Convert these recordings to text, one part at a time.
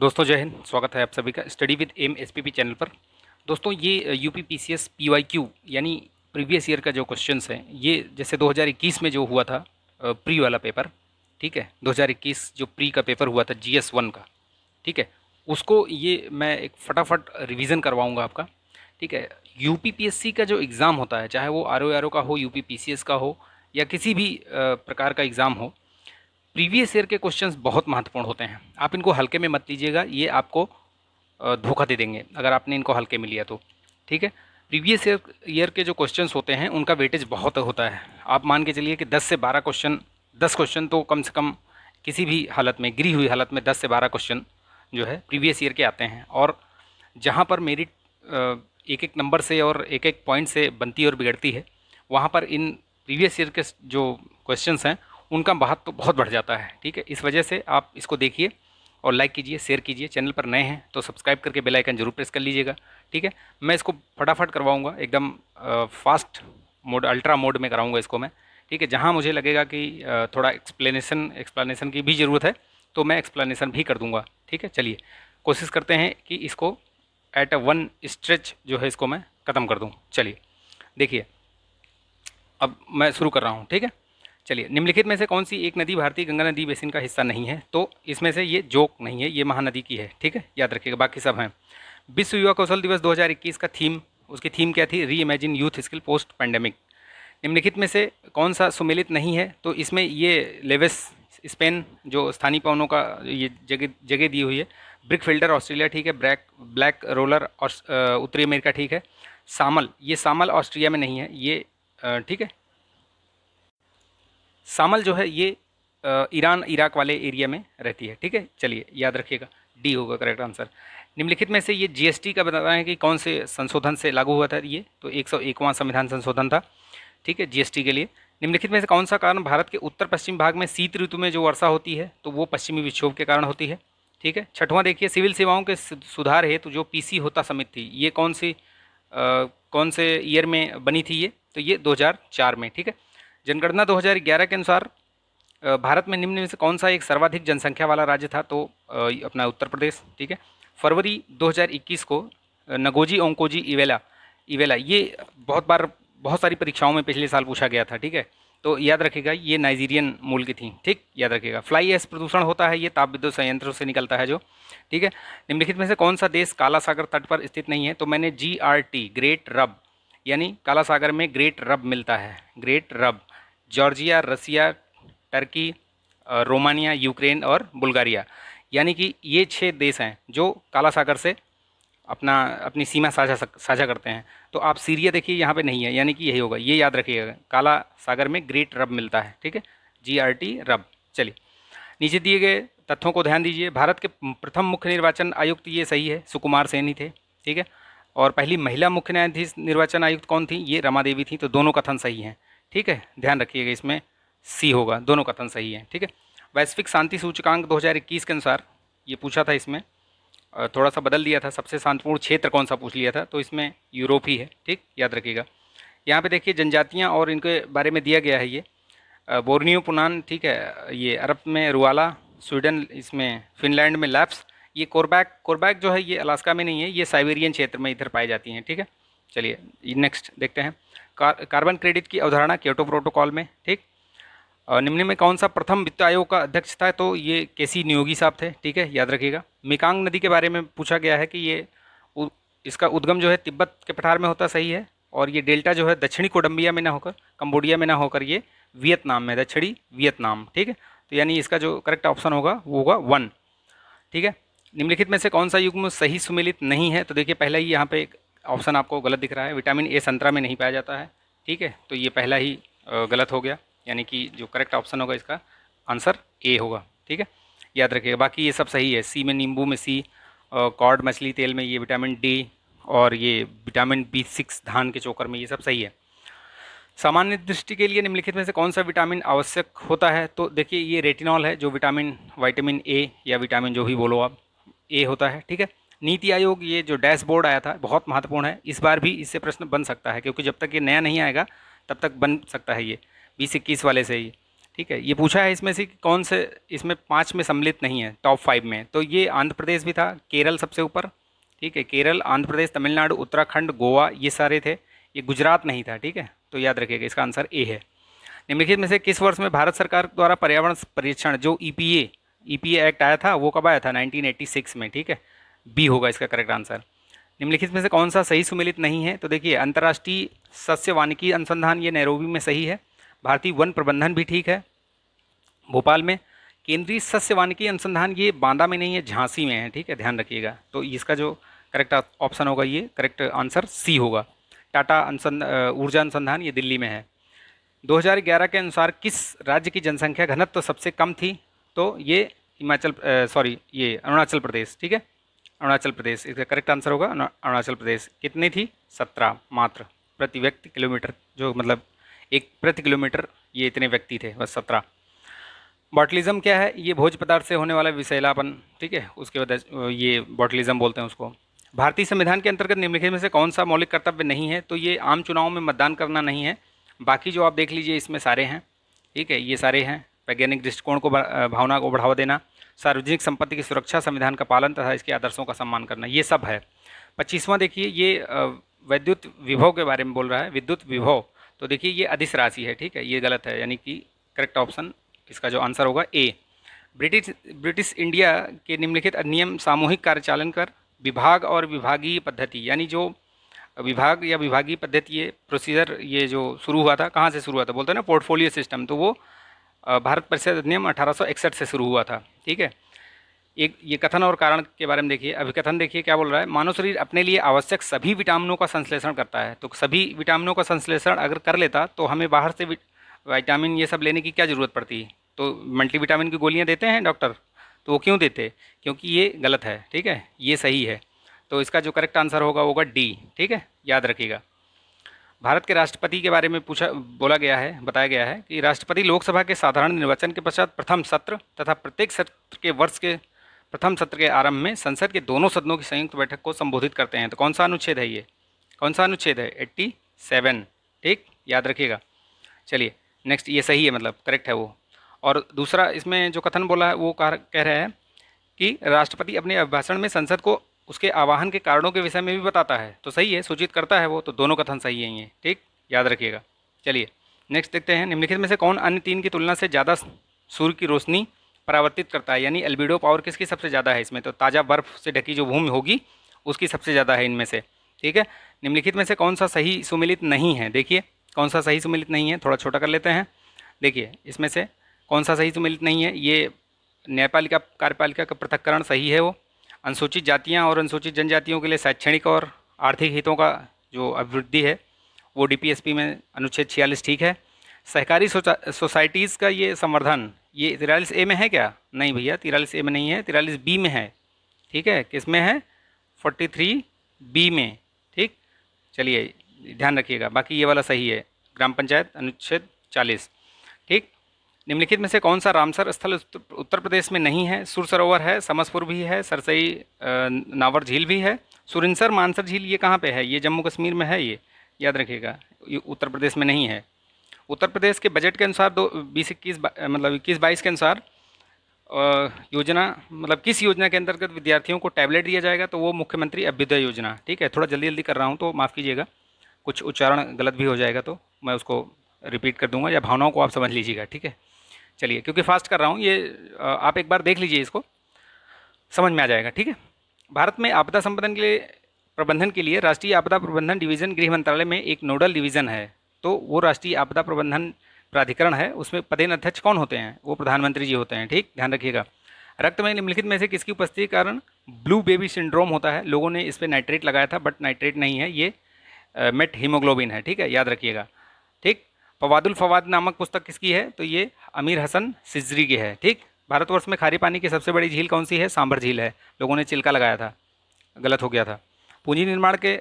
दोस्तों जय हिंद स्वागत है आप सभी का study with M S P P channel पर दोस्तों ये U P P C S P Y Q यानी प्रीवियस ईयर का जो क्वेश्चंस हैं ये जैसे 2021 में जो हुआ था प्री वाला पेपर ठीक है 2021 जो प्री का पेपर हुआ था जी एस वन का ठीक है उसको ये मैं एक फटाफट रिविज़न करवाऊँगा आपका ठीक है U P P S C का जो एग्ज़ाम होता है चाहे वो आर ओ आर ओ का हो U P P C S का हो या किसी भी प्रकार का एग्ज़ाम हो प्रीवियस ईयर के क्वेश्चंस बहुत महत्वपूर्ण होते हैं आप इनको हल्के में मत लीजिएगा ये आपको धोखा दे देंगे अगर आपने इनको हल्के में लिया तो ठीक है प्रीवियस ईयर ईयर के जो क्वेश्चंस होते हैं उनका वेटेज बहुत होता है आप मान के चलिए कि 10 से 12 क्वेश्चन 10 क्वेश्चन तो कम से कम किसी भी हालत में गिरी हुई हालत में 10 से 12 क्वेश्चन जो है प्रीवियस ईयर के आते हैं और जहाँ पर मेरिट एक एक नंबर से और एक एक पॉइंट से बनती और बिगड़ती है वहाँ पर इन प्रीवियस ईयर के जो क्वेश्चन हैं उनका महत्व तो बहुत बढ़ जाता है ठीक है इस वजह से आप इसको देखिए और लाइक कीजिए शेयर कीजिए चैनल पर नए हैं तो सब्सक्राइब करके बेल आइकन जरूर प्रेस कर लीजिएगा ठीक है मैं इसको फटाफट करवाऊंगा एकदम फास्ट मोड अल्ट्रा मोड में कराऊंगा इसको मैं ठीक है जहाँ मुझे लगेगा कि थोड़ा एक्सप्लेनेशन एक्सप्लेनेशन की भी ज़रूरत है तो मैं एक्सप्लेनेशन भी कर दूँगा ठीक है चलिए कोशिश करते हैं कि इसको एट अ वन स्ट्रेच जो है इसको मैं ख़त्म कर दूँ चलिए देखिए अब मैं शुरू कर रहा हूँ ठीक है चलिए निम्नलिखित में से कौन सी एक नदी भारतीय गंगा नदी बेसिन का हिस्सा नहीं है तो इसमें से ये जोक नहीं है ये महानदी की है ठीक है याद रखिएगा बाकी सब हैं विश्व युवा कौशल दिवस 2021 का थीम उसकी थीम क्या थी reimagine youth skill post pandemic निम्नलिखित में से कौन सा सुमिलित नहीं है तो इसमें ये लेवेस स्पेन जो स्थानीय पवनों का ये जगह जगह दी हुई है ब्रिक फिल्डर ऑस्ट्रेलिया ठीक है ब्लैक ब्लैक रोलर उत्तरी अमेरिका ठीक है सामल ये सामल ऑस्ट्रिया में नहीं है ये ठीक है सामल जो है ये ईरान इराक वाले एरिया में रहती है ठीक है चलिए याद रखिएगा डी होगा करेक्ट आंसर निम्नलिखित में से ये जीएसटी का बता रहे हैं कि कौन से संशोधन से लागू हुआ था ये तो एक सौ एकवां संविधान संशोधन था ठीक है जीएसटी के लिए निम्नलिखित में से कौन सा कारण भारत के उत्तर पश्चिम भाग में शीत ऋतु में जो वर्षा होती है तो वो पश्चिमी विक्षोभ के कारण होती है ठीक है छठवां देखिए सिविल सेवाओं के सुधार हेतु तो जो पी होता समिति थी ये कौन सी कौन से ईयर में बनी थी ये तो ये दो में ठीक है जनगणना 2011 के अनुसार भारत में निम्न में से कौन सा एक सर्वाधिक जनसंख्या वाला राज्य था तो अपना उत्तर प्रदेश ठीक है फरवरी 2021 को नगोजी ओंकोजी इवेला इवेला ये बहुत बार बहुत सारी परीक्षाओं में पिछले साल पूछा गया था ठीक है तो याद रखेगा ये नाइजीरियन मूल की थी ठीक याद रखेगा फ्लाई एस प्रदूषण होता है ये ताप विद्युत संयंत्रों से निकलता है जो ठीक है निम्नलिखित में से कौन सा देश काला सागर तट पर स्थित नहीं है तो मैंने जी आर टी ग्रेट रब यानी काला सागर में ग्रेट रब मिलता है ग्रेट रब Georgia Russia Turkey Romania Ukraine और बुल्गारिया यानी कि ये छः देश हैं जो काला सागर से अपना अपनी सीमा साझा साझा करते हैं तो आप सीरिया देखिए यहाँ पे नहीं है यानी कि यही होगा ये याद रखिएगा काला सागर में ग्रेट रब मिलता है ठीक है जी आर टी रब चलिए नीचे दिए गए तथ्यों को ध्यान दीजिए भारत के प्रथम मुख्य निर्वाचन आयुक्त ये सही है सुकुमार सैनी थे ठीक है और पहली महिला मुख्य न्यायाधीश निर्वाचन आयुक्त कौन थी ये रमा देवी थी तो दोनों कथन सही हैं ठीक है ध्यान रखिएगा इसमें सी होगा दोनों कथन सही है ठीक है वैश्विक शांति सूचकांक 2021 के अनुसार ये पूछा था इसमें थोड़ा सा बदल दिया था सबसे शांतिपूर्ण क्षेत्र कौन सा पूछ लिया था तो इसमें यूरोप ही है ठीक याद रखिएगा यहाँ पे देखिए जनजातियाँ और इनके बारे में दिया गया है ये बोर्नियो पुनान ठीक है ये अरब में रुआला स्वीडन इसमें फिनलैंड में लैप्स ये कोरबैक कोरबैक जो है ये अलास्का में नहीं है ये साइबेरियन क्षेत्र में इधर पाई जाती हैं ठीक है चलिए नेक्स्ट देखते हैं कार, कार्बन क्रेडिट की अवधारणा क्योटो प्रोटोकॉल में ठीक निम्न में कौन सा प्रथम वित्त आयोग का अध्यक्ष था तो ये के सी नियोगी साहब थे ठीक है याद रखिएगा मिकांग नदी के बारे में पूछा गया है कि ये उ, इसका उद्गम जो है तिब्बत के पठार में होता सही है और ये डेल्टा जो है दक्षिणी कोडम्बिया में ना होकर कम्बोडिया में ना होकर ये वियतनाम में दक्षिणी वियतनाम ठीक है तो यानी इसका जो करेक्ट ऑप्शन होगा वो होगा वन ठीक है निम्नलिखित में से कौन सा युग्म सही सुमिलित नहीं है तो देखिए पहला ही यहाँ पे ऑप्शन आपको गलत दिख रहा है विटामिन ए संतरा में नहीं पाया जाता है ठीक है तो ये पहला ही गलत हो गया यानी कि जो करेक्ट ऑप्शन होगा इसका आंसर ए होगा ठीक है याद रखिएगा बाकी ये सब सही है सी में नींबू में सी कॉड मछली तेल में ये विटामिन डी और ये विटामिन बी सिक्स धान के चोकर में ये सब सही है सामान्य दृष्टि के लिए निम्नलिखित में से कौन सा विटामिन आवश्यक होता है तो देखिए ये रेटिनॉल है जो विटामिन वाइटामिन ए या विटामिन जो भी बोलो आप ए होता है ठीक है नीति आयोग ये जो डैशबोर्ड आया था बहुत महत्वपूर्ण है इस बार भी इससे प्रश्न बन सकता है क्योंकि जब तक ये नया नहीं आएगा तब तक बन सकता है ये बीस इक्कीस वाले से ही ठीक है ये पूछा है इसमें से कौन से इसमें पाँच में सम्मिलित नहीं है टॉप फाइव में तो ये आंध्र प्रदेश भी था केरल सबसे ऊपर ठीक है केरल आंध्र प्रदेश तमिलनाडु उत्तराखंड गोवा ये सारे थे ये गुजरात नहीं था ठीक है तो याद रखिएगा इसका आंसर ए है निम्नलिखित में से किस वर्ष में भारत सरकार द्वारा पर्यावरण परीक्षण जो ई पी ए एक्ट आया था वो कब आया था 1986 में ठीक है बी होगा इसका करेक्ट आंसर निम्नलिखित में से कौन सा सही सुमेलित नहीं है तो देखिए अंतर्राष्ट्रीय सस्य वानिकी अनुसंधान ये नैरोबी में सही है भारतीय वन प्रबंधन भी ठीक है भोपाल में केंद्रीय सस्य वानिकी अनुसंधान ये बांदा में नहीं है झांसी में है ठीक है ध्यान रखिएगा तो इसका जो करेक्ट ऑप्शन होगा ये करेक्ट आंसर सी होगा टाटा ऊर्जा अनुसंधान ये दिल्ली में है 2011 के अनुसार किस राज्य की जनसंख्या घनत्व तो सबसे कम थी तो ये हिमाचल सॉरी ये अरुणाचल प्रदेश ठीक है अरुणाचल प्रदेश इसका करेक्ट आंसर होगा अरुणाचल प्रदेश कितनी थी सत्रह मात्र प्रति व्यक्ति किलोमीटर जो मतलब एक प्रति किलोमीटर ये इतने व्यक्ति थे बस सत्रह बॉटलिज्म क्या है ये भोज पदार्थ से होने वाला विषैलापन ठीक है उसके बाद ये बॉटलिज्म बोलते हैं उसको भारतीय संविधान के अंतर्गत निम्नलिखित में से कौन सा मौलिक कर्तव्य नहीं है तो ये आम चुनाव में मतदान करना नहीं है बाकी जो आप देख लीजिए इसमें सारे हैं ठीक है ये सारे हैं वैज्ञानिक दृष्टिकोण को भावना को बढ़ावा देना सार्वजनिक संपत्ति की सुरक्षा संविधान का पालन तथा इसके आदर्शों का सम्मान करना ये सब है पच्चीसवां देखिए ये वैद्युत विभव के बारे में बोल रहा है विद्युत विभव तो देखिए ये अधिस राशि है ठीक है ये गलत है यानी कि करेक्ट ऑप्शन इसका जो आंसर होगा ए ब्रिटिश ब्रिटिश इंडिया के निम्नलिखित अधिनियम सामूहिक कार्यचालन कर विभाग और विभागीय पद्धति यानी जो विभाग या विभागीय पद्धति ये प्रोसीजर ये जो शुरू हुआ था कहाँ से शुरू हुआ था बोलते हैं ना पोर्टफोलियो सिस्टम तो वो भारत परिषद अधिनियम अठारह से शुरू हुआ था ठीक है एक ये कथन और कारण के बारे में देखिए अभी कथन देखिए क्या बोल रहा है मानव शरीर अपने लिए आवश्यक सभी विटामिनों का संश्लेषण करता है तो सभी विटामिनों का संश्लेषण अगर कर लेता तो हमें बाहर से विटामिन ये सब लेने की क्या ज़रूरत पड़ती तो मल्टी विटामिन की गोलियाँ देते हैं डॉक्टर तो वो क्यों देते क्योंकि ये गलत है ठीक है ये सही है तो इसका जो करेक्ट आंसर होगा वो होगा डी ठीक है याद रखिएगा भारत के राष्ट्रपति के बारे में पूछा बोला गया है बताया गया है कि राष्ट्रपति लोकसभा के साधारण निर्वाचन के पश्चात प्रथम सत्र तथा प्रत्येक सत्र के वर्ष के प्रथम सत्र के आरंभ में संसद के दोनों सदनों की संयुक्त बैठक को संबोधित करते हैं तो कौन सा अनुच्छेद है ये कौन सा अनुच्छेद है एट्टी सेवन ठीक याद रखिएगा चलिए नेक्स्ट ये सही है मतलब करेक्ट है वो और दूसरा इसमें जो कथन बोला है वो कह रहा है कि राष्ट्रपति अपने अभिभाषण में संसद को उसके आवाहन के कारणों के विषय में भी बताता है तो सही है सूचित करता है वो तो दोनों कथन सही है ये ठीक याद रखिएगा चलिए नेक्स्ट देखते हैं निम्नलिखित में से कौन अन्य तीन की तुलना से ज़्यादा सूर्य की रोशनी परावर्तित करता है यानी एल्बिडो पावर किसकी सबसे ज़्यादा है इसमें तो ताज़ा बर्फ से ढकी जो भूमि होगी उसकी सबसे ज़्यादा है इनमें से ठीक है निम्नलिखित में से कौन सा सही सुमिलित नहीं है देखिए कौन सा सही सुमिलित नहीं है थोड़ा छोटा कर लेते हैं देखिए इसमें से कौन सा सही सुमिलित नहीं है ये न्यायपालिका कार्यपालिका का पृथककरण सही है वो अनुसूचित जातियाँ और अनुसूचित जनजातियों के लिए शैक्षणिक और आर्थिक हितों का जो अभिवृद्धि है वो डीपीएसपी में अनुच्छेद छियालीस ठीक है सहकारी सोसाइटीज़ का ये संवर्धन ये तिरालीस ए में है क्या नहीं भैया तिरालीस ए में नहीं है तिरालीस बी में है ठीक है किस में है फोर्टी थ्री बी में ठीक चलिए ध्यान रखिएगा बाकी ये वाला सही है ग्राम पंचायत अनुच्छेद चालीस ठीक निम्नलिखित में से कौन सा रामसर स्थल उत्तर प्रदेश में नहीं है सुर सरोवर है समसपुर भी है सरसई नावर झील भी है सुरिनसर मानसर झील ये कहाँ पे है ये जम्मू कश्मीर में है ये याद रखिएगा उत्तर प्रदेश में नहीं है उत्तर प्रदेश के बजट के अनुसार दो बीस इक्कीस मतलब इक्कीस बाईस के अनुसार योजना मतलब किस योजना के अंतर्गत विद्यार्थियों को टैबलेट दिया जाएगा तो वो मुख्यमंत्री अभ्युदय योजना ठीक है थोड़ा जल्दी जल्दी कर रहा हूँ तो माफ़ कीजिएगा कुछ उच्चारण गलत भी हो जाएगा तो मैं उसको रिपीट कर दूंगा या भावनाओं को आप समझ लीजिएगा ठीक है चलिए क्योंकि फास्ट कर रहा हूँ ये आप एक बार देख लीजिए इसको समझ में आ जाएगा ठीक है भारत में आपदा संपदन के लिए प्रबंधन के लिए राष्ट्रीय आपदा प्रबंधन डिवीज़न गृह मंत्रालय में एक नोडल डिवीज़न है तो वो राष्ट्रीय आपदा प्रबंधन प्राधिकरण है उसमें पदेन अध्यक्ष कौन होते हैं वो प्रधानमंत्री जी होते हैं ठीक ध्यान रखिएगा रक्त में निम्नलिखित में से किसकी उपस्थिति के कारण ब्लू बेबी सिंड्रोम होता है लोगों ने इस पर नाइट्रेट लगाया था बट नाइट्रेट नहीं है ये मेट हीमोग्लोबिन है ठीक है याद रखिएगा पवादुल फवाद नामक पुस्तक किसकी है तो ये अमीर हसन सिजरी की है ठीक भारतवर्ष में खारी पानी की सबसे बड़ी झील कौन सी है सांभर झील है लोगों ने चिल्का लगाया था गलत हो गया था पूंजी निर्माण के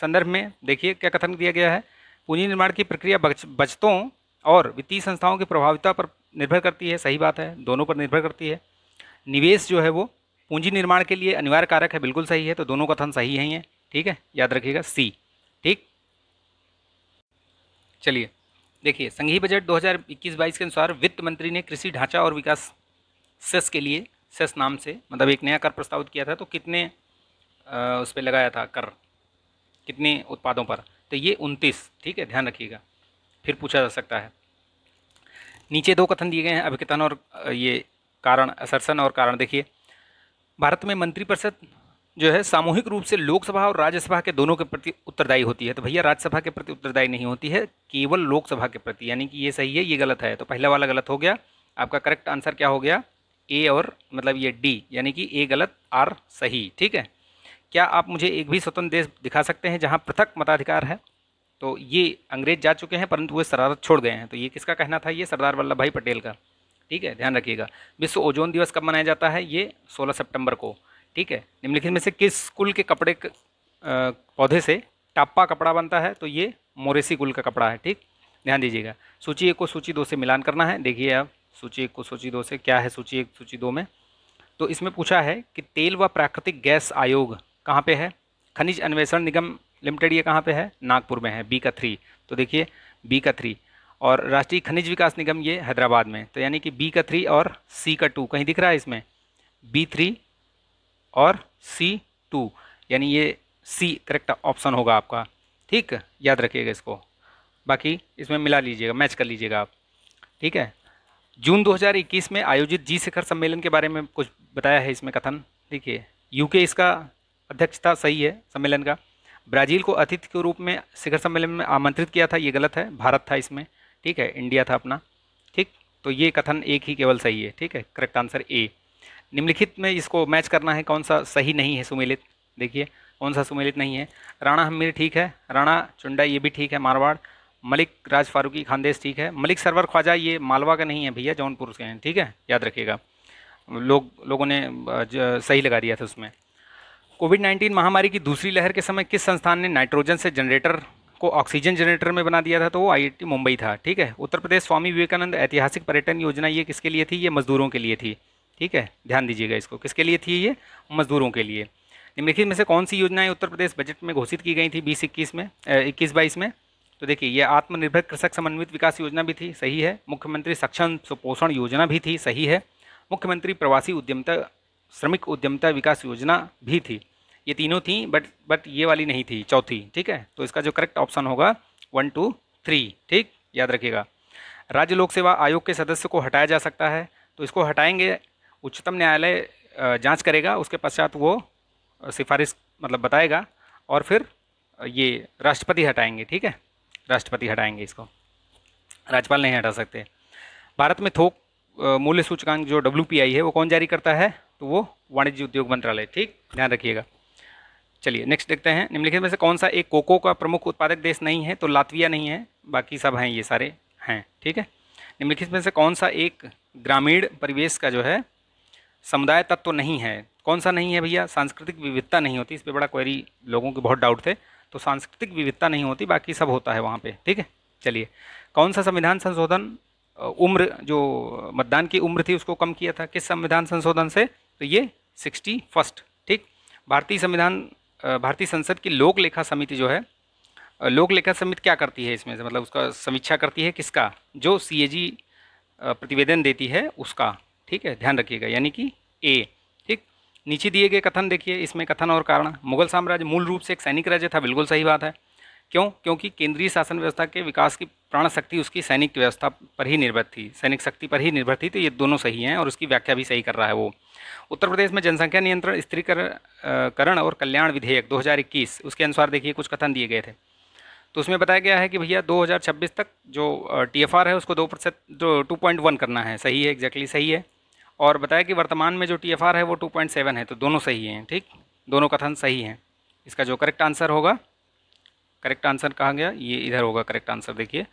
संदर्भ में देखिए क्या कथन दिया गया है पूंजी निर्माण की प्रक्रिया बच, बचतों और वित्तीय संस्थाओं की प्रभाविता पर निर्भर करती है सही बात है दोनों पर निर्भर करती है निवेश जो है वो पूंजी निर्माण के लिए अनिवार्य कारक है बिल्कुल सही है तो दोनों कथन सही है ठीक है याद रखिएगा सी ठीक चलिए देखिए संघीय बजट 2021-22 के अनुसार वित्त मंत्री ने कृषि ढांचा और विकास सेस के लिए सेस नाम से मतलब एक नया कर प्रस्तावित किया था तो कितने आ, उस पर लगाया था कर कितने उत्पादों पर तो ये उनतीस ठीक है ध्यान रखिएगा फिर पूछा जा सकता है नीचे दो कथन दिए गए हैं अभिकथन और ये कारण असरसन और कारण देखिए भारत में मंत्रिपरिषद जो है सामूहिक रूप से लोकसभा और राज्यसभा के दोनों के प्रति उत्तरदायी होती है तो भैया राज्यसभा के प्रति उत्तरदायी नहीं होती है केवल लोकसभा के प्रति यानी कि ये सही है ये गलत है तो पहला वाला गलत हो गया आपका करेक्ट आंसर क्या हो गया ए और मतलब ये डी यानी कि ए गलत आर सही ठीक है क्या आप मुझे एक भी स्वतंत्र देश दिखा सकते हैं जहाँ पृथक मताधिकार है तो ये अंग्रेज जा चुके हैं परंतु वे शरारत छोड़ गए हैं तो ये किसका कहना था ये सरदार वल्लभ भाई पटेल का ठीक है ध्यान रखिएगा विश्व ओजोन दिवस कब मनाया जाता है ये 16 सितंबर को ठीक है निम्नलिखित में से किस कुल के कपड़े क, आ, पौधे से टाप्पा कपड़ा बनता है तो ये मोरेसी कुल का कपड़ा है ठीक ध्यान दीजिएगा सूची एक को सूची दो से मिलान करना है देखिए आप सूची एक को सूची दो से क्या है सूची एक सूची दो में तो इसमें पूछा है कि तेल व प्राकृतिक गैस आयोग कहाँ पे है खनिज अन्वेषण निगम लिमिटेड ये कहाँ पे है नागपुर में है बी का थ्री तो देखिए बी का थ्री और राष्ट्रीय खनिज विकास निगम ये हैदराबाद में तो यानी कि बी का थ्री और सी का टू कहीं दिख रहा है इसमें बी थ्री और सी टू यानी ये सी करेक्ट ऑप्शन होगा आपका ठीक याद रखिएगा इसको बाकी इसमें मिला लीजिएगा मैच कर लीजिएगा आप ठीक है जून 2021 में आयोजित जी शिखर सम्मेलन के बारे में कुछ बताया है इसमें कथन देखिए यूके इसका अध्यक्षता सही है सम्मेलन का ब्राज़ील को अतिथि के रूप में शिखर सम्मेलन में आमंत्रित किया था ये गलत है भारत था इसमें ठीक है इंडिया था अपना ठीक तो ये कथन एक ही केवल सही है ठीक है करेक्ट आंसर ए निम्नलिखित में इसको मैच करना है कौन सा सही नहीं है सुमेलित देखिए कौन सा सुमेलित नहीं है राणा हमीर ठीक है राणा चुंडा ये भी ठीक है मारवाड़ मलिक राज फारूकी खानदेश ठीक है मलिक सरवर ख्वाजा ये मालवा का नहीं है भैया जौनपुर के हैं ठीक है याद रखिएगा लोग लोगों ने सही लगा दिया था उसमें कोविड 19 महामारी की दूसरी लहर के समय किस संस्थान ने नाइट्रोजन से जनरेटर को ऑक्सीजन जनरेटर में बना दिया था तो वो आईआईटी मुंबई था ठीक है उत्तर प्रदेश स्वामी विवेकानंद ऐतिहासिक पर्यटन योजना ये किसके लिए थी ये मजदूरों के लिए थी ठीक है ध्यान दीजिएगा इसको किसके लिए थी ये मजदूरों के लिए निम्नलिखित में से कौन सी योजनाएं उत्तर प्रदेश बजट में घोषित की गई थी बीस इक्कीस में इक्कीस बाईस में तो देखिए ये आत्मनिर्भर कृषक समन्वित विकास योजना भी थी सही है मुख्यमंत्री सक्षम सुपोषण योजना भी थी सही है मुख्यमंत्री प्रवासी उद्यमता श्रमिक उद्यमता विकास योजना भी थी ये तीनों थी बट बट ये वाली नहीं थी चौथी ठीक है तो इसका जो करेक्ट ऑप्शन होगा वन टू थ्री ठीक याद रखिएगा राज्य लोक सेवा आयोग के सदस्य को हटाया जा सकता है तो इसको हटाएंगे उच्चतम न्यायालय जांच करेगा उसके पश्चात वो सिफारिश मतलब बताएगा और फिर ये राष्ट्रपति हटाएंगे ठीक है राष्ट्रपति हटाएंगे इसको राज्यपाल नहीं हटा सकते भारत में थोक मूल्य सूचकांक जो डब्ल्यू है वो कौन जारी करता है तो वो वाणिज्य उद्योग मंत्रालय ठीक ध्यान रखिएगा चलिए नेक्स्ट देखते हैं निम्नलिखित में से कौन सा एक कोको का प्रमुख उत्पादक देश नहीं है तो लातविया नहीं है बाकी सब हैं ये सारे हैं ठीक है निम्नलिखित में से कौन सा एक ग्रामीण परिवेश का जो है समुदाय तत्व तो नहीं है कौन सा नहीं है भैया सांस्कृतिक विविधता नहीं होती इस पर बड़ा क्वेरी लोगों के बहुत डाउट थे तो सांस्कृतिक विविधता नहीं होती बाकी सब होता है वहाँ पे ठीक है चलिए कौन सा संविधान संशोधन उम्र जो मतदान की उम्र थी उसको कम किया था किस संविधान संशोधन से तो ये सिक्सटी फर्स्ट ठीक भारतीय संविधान भारतीय संसद की लोक लेखा समिति जो है लोक लेखा समिति क्या करती है इसमें से मतलब उसका समीक्षा करती है किसका जो सी प्रतिवेदन देती है उसका ठीक है ध्यान रखिएगा यानी कि ए ठीक नीचे दिए गए कथन देखिए इसमें कथन और कारण मुगल साम्राज्य मूल रूप से एक सैनिक राज्य था बिल्कुल सही बात है क्यों क्योंकि केंद्रीय शासन व्यवस्था के विकास की प्राण शक्ति उसकी सैनिक व्यवस्था पर ही निर्भर थी सैनिक शक्ति पर ही निर्भर थी तो ये दोनों सही हैं और उसकी व्याख्या भी सही कर रहा है वो उत्तर प्रदेश में जनसंख्या नियंत्रण स्त्रीकरण और कल्याण विधेयक 2021 उसके अनुसार देखिए कुछ कथन दिए गए थे तो उसमें बताया गया है कि भैया दो तक जो टी है उसको दो प्रतिशत जो टू करना है सही है एग्जैक्टली exactly सही है और बताया कि वर्तमान में जो टी है वो 2.7 है तो दोनों सही हैं ठीक दोनों कथन सही हैं इसका जो करेक्ट आंसर होगा करेक्ट आंसर कहा गया ये इधर होगा करेक्ट आंसर देखिए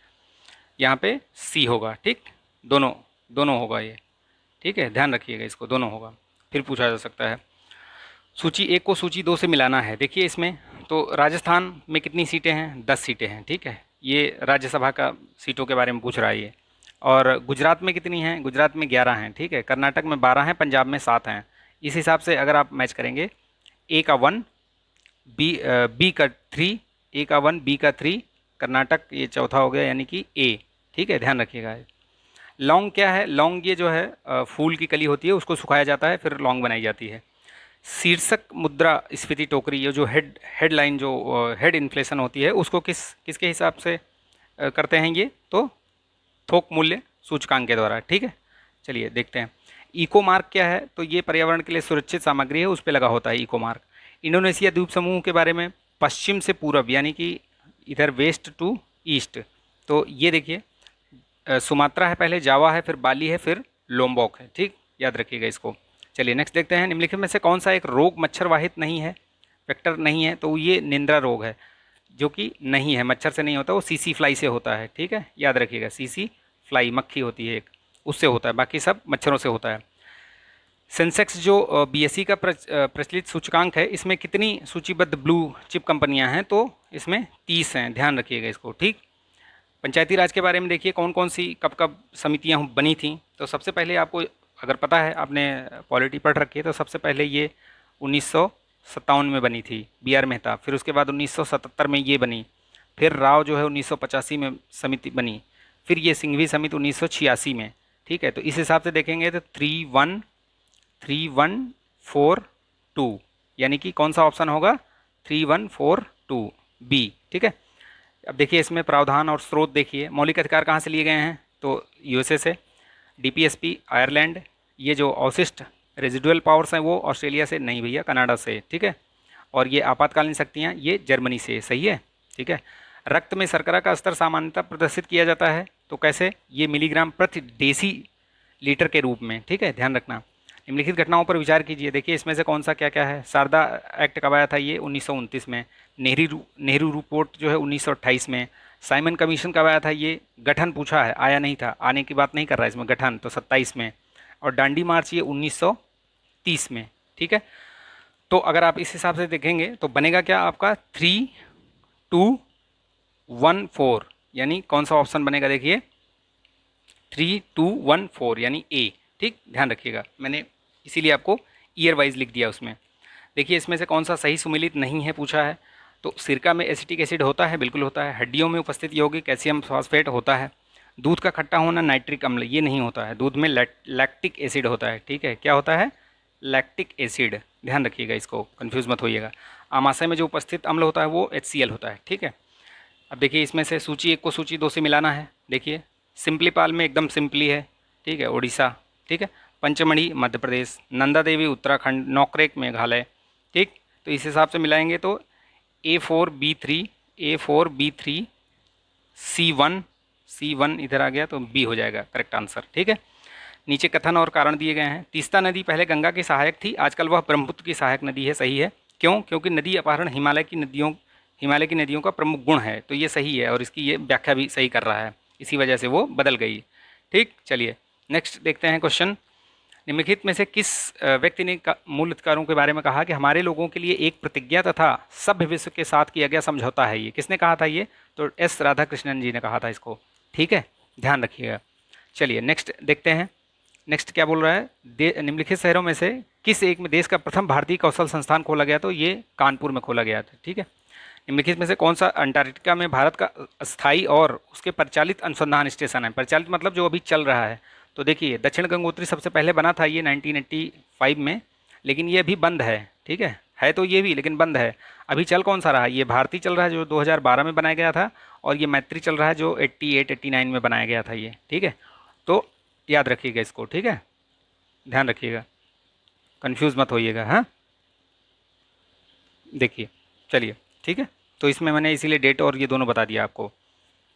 यहाँ पे सी होगा ठीक दोनों दोनों होगा ये ठीक है ध्यान रखिएगा इसको दोनों होगा फिर पूछा जा सकता है सूची एक को सूची दो से मिलाना है देखिए इसमें तो राजस्थान में कितनी सीटें हैं दस सीटें हैं ठीक है ये राज्यसभा का सीटों के बारे में पूछ रहा है ये और गुजरात में कितनी हैं गुजरात में ग्यारह हैं ठीक है कर्नाटक में बारह हैं पंजाब में सात हैं इस हिसाब से अगर आप मैच करेंगे ए का वन बी बी का थ्री ए का वन बी का थ्री कर्नाटक ये चौथा हो गया यानी कि ए ठीक है ध्यान रखिएगा लौंग क्या है लौंग ये जो है फूल की कली होती है उसको सुखाया जाता है फिर लौंग बनाई जाती है शीर्षक मुद्रा स्फीति टोकरी ये जो हेड हेडलाइन जो हेड इन्फ्लेशन होती है उसको किस किसके हिसाब से करते हैं ये तो थोक मूल्य सूचकांक के द्वारा ठीक है चलिए देखते हैं इको मार्क क्या है तो ये पर्यावरण के लिए सुरक्षित सामग्री है उस पर लगा होता है इको मार्क इंडोनेशिया द्वीप समूह के बारे में पश्चिम से पूर्व यानी कि इधर वेस्ट टू ईस्ट तो ये देखिए सुमात्रा है पहले जावा है फिर बाली है फिर लोम्बोक है ठीक याद रखिएगा इसको चलिए नेक्स्ट देखते हैं निम्नलिखित में से कौन सा एक रोग मच्छरवाहित नहीं है वेक्टर नहीं है तो ये निंद्रा रोग है जो कि नहीं है मच्छर से नहीं होता वो सीसी फ्लाई से होता है ठीक है याद रखिएगा सीसी फ्लाई मक्खी होती है एक उससे होता है बाकी सब मच्छरों से होता है सेंसेक्स जो बीएससी का प्रचलित सूचकांक है इसमें कितनी सूचीबद्ध ब्लू चिप कंपनियां हैं तो इसमें तीस हैं ध्यान रखिएगा इसको ठीक पंचायती राज के बारे में देखिए कौन कौन सी कब कब समितियाँ बनी थी तो सबसे पहले आपको अगर पता है आपने पॉलिटी पढ़ रखी है तो सबसे पहले ये उन्नीस सौ सत्तावन में बनी थी बी आर मेहता फिर उसके बाद 1977 में ये बनी फिर राव जो है पचासी में समिति बनी फिर ये सिंघवी समिति छियासी में ठीक है तो इस हिसाब से देखेंगे तो three one three one four two यानी कि कौन सा ऑप्शन होगा three one four two B ठीक है अब देखिए इसमें प्रावधान और स्रोत देखिए मौलिक अधिकार कहाँ से लिए गए हैं तो यूएसए से डीपीएसपी आयरलैंड ये जो अवशिष्ट रेजिडुअल पावर्स हैं वो ऑस्ट्रेलिया से नहीं भैया कनाडा से ठीक है और ये आपातकालीन शक्तियाँ ये जर्मनी से सही है ठीक है रक्त में शर्करा का स्तर सामान्यतः प्रदर्शित किया जाता है तो कैसे ये मिलीग्राम प्रति देसी लीटर के रूप में ठीक है ध्यान रखना निम्नलिखित घटनाओं पर विचार कीजिए देखिए इसमें से कौन सा क्या क्या है शारदा एक्ट कब आया था ये उन्नीस में नेहरू नेहरू रिपोर्ट जो है उन्नीस में साइमन कमीशन कब आया था ये गठन पूछा है आया नहीं था आने की बात नहीं कर रहा है इसमें गठन तो सत्ताईस में और डांडी मार्च ये उन्नीस तीस में ठीक है तो अगर आप इस हिसाब से देखेंगे तो बनेगा क्या आपका थ्री टू वन फोर यानी कौन सा ऑप्शन बनेगा देखिए थ्री टू वन फोर यानी ए ठीक ध्यान रखिएगा मैंने इसीलिए आपको ईयर वाइज लिख दिया उसमें देखिए इसमें से कौन सा सही सुमिलित नहीं है पूछा है तो सिरका में एसिटिक एसिड होता है बिल्कुल होता है हड्डियों में उपस्थित यौगिक कैल्शियम फॉस्फेट होता है दूध का खट्टा होना नाइट्रिक अम्ल ये नहीं होता है दूध में लैक्टिक एसिड होता है ठीक है क्या होता है लैक्टिक एसिड ध्यान रखिएगा इसको कन्फ्यूज़ मत होइएगा आमाशय में जो उपस्थित अम्ल होता है वो एच होता है ठीक है अब देखिए इसमें से सूची एक को सूची दो से मिलाना है देखिए सिंपली पाल में एकदम सिंपली है ठीक है उड़ीसा ठीक है पंचमढ़ी मध्य प्रदेश नंदा देवी उत्तराखंड नौकरेक मेघालय ठीक तो इस हिसाब से मिलाएंगे तो A four B three A four B three C one C one इधर आ गया तो बी हो जाएगा करेक्ट आंसर ठीक है नीचे कथन और कारण दिए गए हैं तीस्ता नदी पहले गंगा की सहायक थी आजकल वह ब्रह्मपुत्र की सहायक नदी है सही है क्यों क्योंकि नदी अपहरण हिमालय की नदियों हिमालय की नदियों का प्रमुख गुण है तो ये सही है और इसकी ये व्याख्या भी सही कर रहा है इसी वजह से वो बदल गई ठीक चलिए नेक्स्ट देखते हैं क्वेश्चन निम्नलिखित में से किस व्यक्ति ने मूल अधिकारों के बारे में कहा कि हमारे लोगों के लिए एक प्रतिज्ञा तथा सभ्य विश्व के साथ किया गया समझौता है ये किसने कहा था ये तो एस राधाकृष्णन जी ने कहा था इसको ठीक है ध्यान रखिएगा चलिए नेक्स्ट देखते हैं नेक्स्ट क्या बोल रहा है निम्नलिखित शहरों में से किस एक में देश का प्रथम भारतीय कौशल संस्थान खोला गया तो ये कानपुर में खोला गया था ठीक है निम्नलिखित में से कौन सा अंटार्कटिका में भारत का स्थायी और उसके प्रचालित अनुसंधान स्टेशन है प्रचालित मतलब जो अभी चल रहा है तो देखिए दक्षिण गंगोत्री सबसे पहले बना था ये 1985 में लेकिन ये अभी बंद है ठीक है है तो ये भी लेकिन बंद है अभी चल कौन सा रहा ये भारती चल रहा है जो 2012 में बनाया गया था और ये मैत्री चल रहा है जो 88 89 में बनाया गया था ये ठीक है तो याद रखिएगा इसको ठीक है ध्यान रखिएगा कंफ्यूज मत होइएगा हाँ देखिए चलिए ठीक है तो इसमें मैंने इसीलिए डेट और ये दोनों बता दिया आपको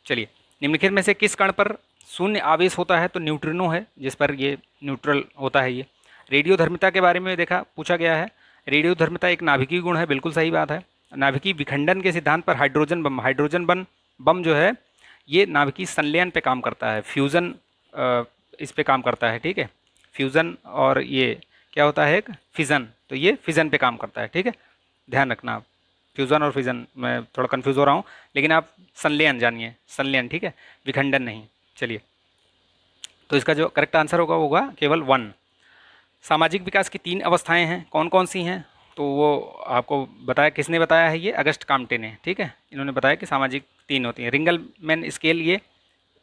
चलिए निम्नलिखित में से किस कण पर शून्य आवेश होता है तो न्यूट्रिनो है जिस पर ये न्यूट्रल होता है ये रेडियो धर्मिता के बारे में देखा पूछा गया है रेडियो धर्मिता एक नाभिकीय गुण है बिल्कुल सही बात है नाभिकीय विखंडन के सिद्धांत पर हाइड्रोजन बम हाइड्रोजन बन बम जो है ये नाभिकीय संलयन पे काम करता है फ्यूज़न इस पे काम करता है ठीक है फ्यूज़न और ये क्या होता है एक फिज़न तो ये फिज़न पे काम करता है ठीक है ध्यान रखना आप फ्यूज़न और फिज़न मैं थोड़ा कन्फ्यूज़ हो रहा हूँ लेकिन आप सनलेन जानिए सनलेन ठीक है विखंडन नहीं चलिए तो इसका जो करेक्ट आंसर होगा वो होगा केवल वन सामाजिक विकास की तीन अवस्थाएं हैं कौन कौन सी हैं तो वो आपको बताया किसने बताया है ये अगस्त कामटे ने ठीक है इन्होंने बताया कि सामाजिक तीन होती हैं रिंगल मैन स्केल ये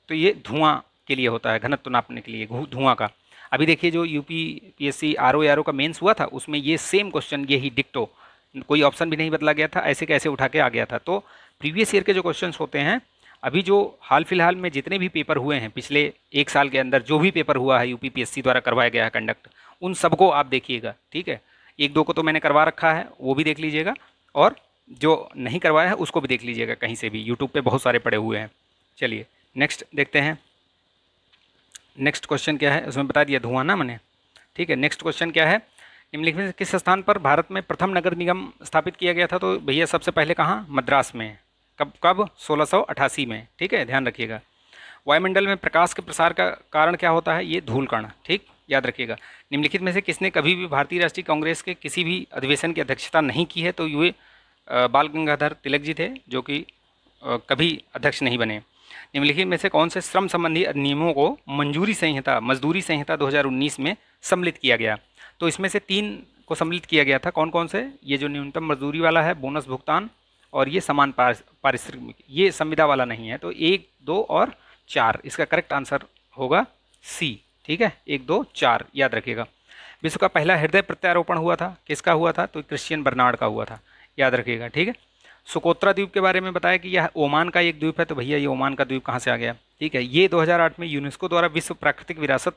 तो ये धुआं के लिए होता है घनत्व नापने के लिए धुआं का अभी देखिए जो U P P S C R O R O का मेन्स हुआ था उसमें ये सेम क्वेश्चन ये ही डिक्टो कोई ऑप्शन भी नहीं बदला गया था ऐसे कैसे उठा के आ गया था तो प्रीवियस ईयर के जो क्वेश्चन होते हैं अभी जो हाल फिलहाल में जितने भी पेपर हुए हैं पिछले एक साल के अंदर जो भी पेपर हुआ है एस सी द्वारा करवाया गया है कंडक्ट उन सबको आप देखिएगा ठीक है एक दो को तो मैंने करवा रखा है वो भी देख लीजिएगा और जो नहीं करवाया है उसको भी देख लीजिएगा कहीं से भी यूट्यूब पर बहुत सारे पड़े हुए हैं चलिए नेक्स्ट देखते हैं नेक्स्ट क्वेश्चन क्या है उसमें बता दिया धुआं ना मैंने ठीक है नेक्स्ट क्वेश्चन क्या है निम्नलिखित में किस स्थान पर भारत में प्रथम नगर निगम स्थापित किया गया था तो भैया सबसे पहले कहाँ मद्रास में कब कब सोलह में ठीक है ध्यान रखिएगा वायुमंडल में प्रकाश के प्रसार का कारण क्या होता है ये धूल ठीक याद रखिएगा निम्नलिखित में से किसने कभी भी भारतीय राष्ट्रीय कांग्रेस के किसी भी अधिवेशन की अध्यक्षता नहीं की है तो ये बाल गंगाधर तिलक जी थे जो कि कभी अध्यक्ष नहीं बने निम्नलिखित में से कौन से श्रम संबंधी नियमों को मंजूरी संहिता मजदूरी संहिता 2019 में सम्मिलित किया गया तो इसमें से तीन को सम्मिलित किया गया था कौन कौन से ये जो न्यूनतम मजदूरी वाला है बोनस भुगतान और ये समान पारिश्रमिक ये संविदा वाला नहीं है तो एक दो और चार इसका करेक्ट आंसर होगा सी ठीक है एक दो चार याद रखिएगा विश्व का पहला हृदय प्रत्यारोपण हुआ था किसका हुआ था तो क्रिश्चियन बर्नाड का हुआ था याद रखिएगा ठीक है सुकोत्रा द्वीप के बारे में बताया कि यह ओमान का एक द्वीप है तो भैया ये ओमान का द्वीप कहाँ से आ गया ठीक है ये 2008 में यूनेस्को द्वारा विश्व प्राकृतिक विरासत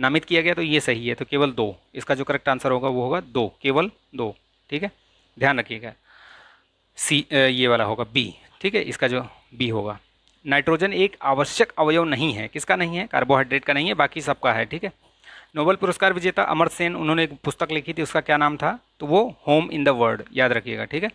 नामित किया गया तो ये सही है तो केवल दो इसका जो करेक्ट आंसर होगा वो होगा दो केवल दो ठीक है ध्यान रखिएगा सी ये वाला होगा बी ठीक है इसका जो बी होगा नाइट्रोजन एक आवश्यक अवयव नहीं है किसका नहीं है कार्बोहाइड्रेट का नहीं है बाकी सबका है ठीक है नोबल पुरस्कार विजेता अमर सेन उन्होंने एक पुस्तक लिखी थी उसका क्या नाम था तो वो होम इन द वर्ल्ड याद रखिएगा ठीक है